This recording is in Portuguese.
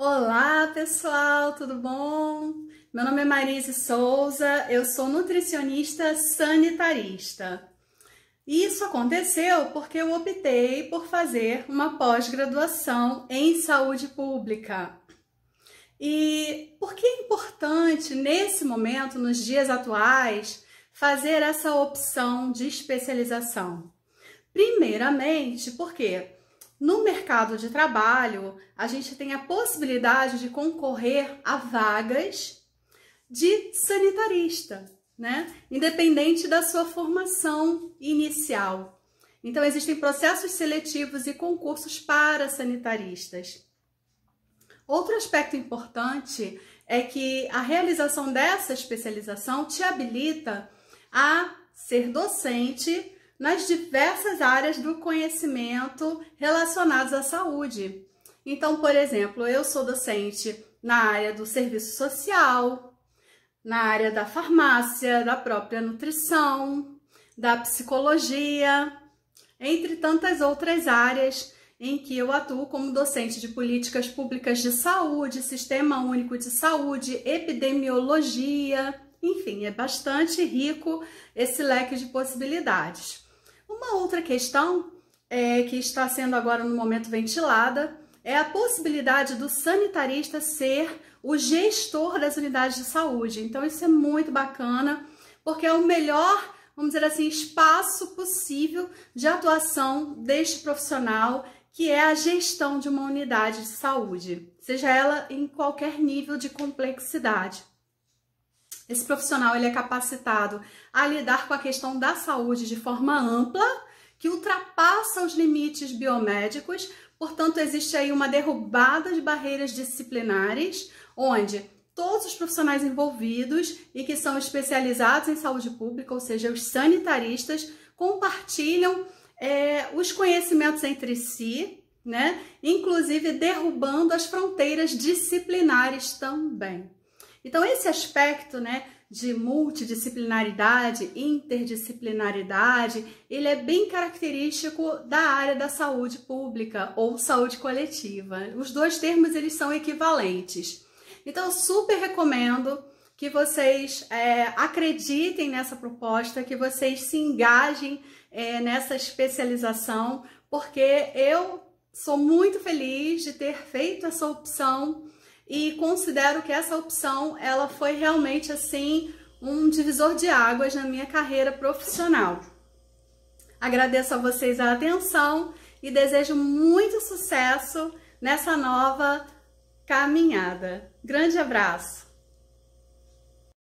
Olá, pessoal, tudo bom? Meu nome é Marise Souza, eu sou nutricionista sanitarista. Isso aconteceu porque eu optei por fazer uma pós-graduação em saúde pública. E por que é importante nesse momento, nos dias atuais, fazer essa opção de especialização? Primeiramente, porque no mercado de trabalho, a gente tem a possibilidade de concorrer a vagas de sanitarista, né? Independente da sua formação inicial. Então, existem processos seletivos e concursos para sanitaristas. Outro aspecto importante é que a realização dessa especialização te habilita a ser docente nas diversas áreas do conhecimento relacionados à saúde. Então, por exemplo, eu sou docente na área do serviço social, na área da farmácia, da própria nutrição, da psicologia, entre tantas outras áreas em que eu atuo como docente de políticas públicas de saúde, sistema único de saúde, epidemiologia, enfim, é bastante rico esse leque de possibilidades. Uma outra questão é, que está sendo agora no momento ventilada é a possibilidade do sanitarista ser o gestor das unidades de saúde. Então, isso é muito bacana, porque é o melhor, vamos dizer assim, espaço possível de atuação deste profissional, que é a gestão de uma unidade de saúde, seja ela em qualquer nível de complexidade. Esse profissional ele é capacitado a lidar com a questão da saúde de forma ampla, que ultrapassa os limites biomédicos, portanto, existe aí uma derrubada de barreiras disciplinares, onde todos os profissionais envolvidos e que são especializados em saúde pública, ou seja, os sanitaristas, compartilham é, os conhecimentos entre si, né? inclusive derrubando as fronteiras disciplinares também. Então, esse aspecto, né, de multidisciplinaridade, interdisciplinaridade, ele é bem característico da área da saúde pública ou saúde coletiva. Os dois termos eles são equivalentes. Então, super recomendo que vocês é, acreditem nessa proposta, que vocês se engajem é, nessa especialização, porque eu sou muito feliz de ter feito essa opção e considero que essa opção ela foi realmente assim um divisor de águas na minha carreira profissional. Agradeço a vocês a atenção e desejo muito sucesso nessa nova caminhada. Grande abraço!